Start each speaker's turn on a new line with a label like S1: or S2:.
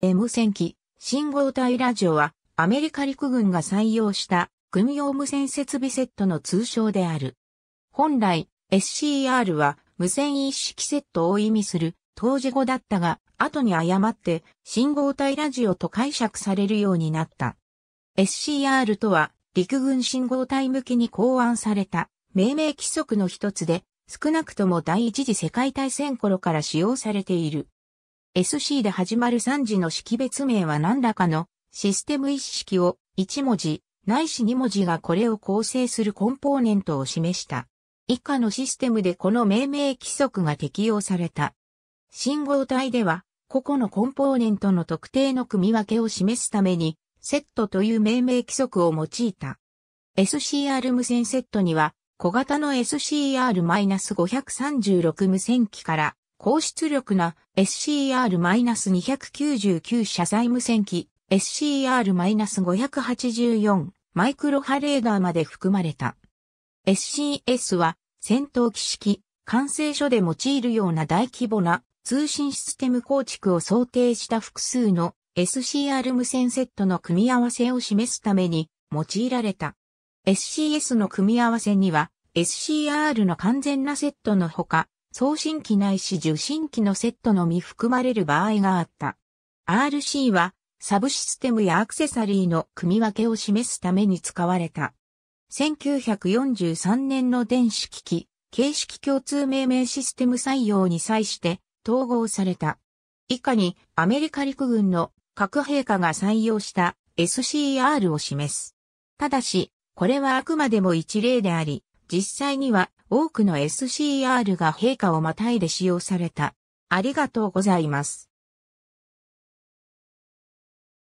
S1: デモ戦機、信号体ラジオは、アメリカ陸軍が採用した軍用無線設備セットの通称である。本来、SCR は無線一式セットを意味する当時語だったが、後に誤って信号体ラジオと解釈されるようになった。SCR とは陸軍信号体向きに考案された命名規則の一つで、少なくとも第一次世界大戦頃から使用されている。SC で始まる3字の識別名は何らかのシステム一式を1文字、ないし2文字がこれを構成するコンポーネントを示した。以下のシステムでこの命名規則が適用された。信号体では、個々のコンポーネントの特定の組み分けを示すために、セットという命名規則を用いた。SCR 無線セットには、小型の SCR-536 無線機から高出力な SCR-299 車載無線機 SCR-584 マイクロ波レーダーまで含まれた。SCS は戦闘機式、管制所で用いるような大規模な通信システム構築を想定した複数の SCR 無線セットの組み合わせを示すために用いられた。SCS の組み合わせには SCR の完全なセットのほか送信機ないし受信機のセットのみ含まれる場合があった。RC はサブシステムやアクセサリーの組み分けを示すために使われた。1943年の電子機器、形式共通命名システム採用に際して統合された。以下にアメリカ陸軍の核兵科が採用した SCR を示す。ただし、これはあくまでも一例であり、実際には多くの SCR が陛下をまたいで使用された。ありがとうございます。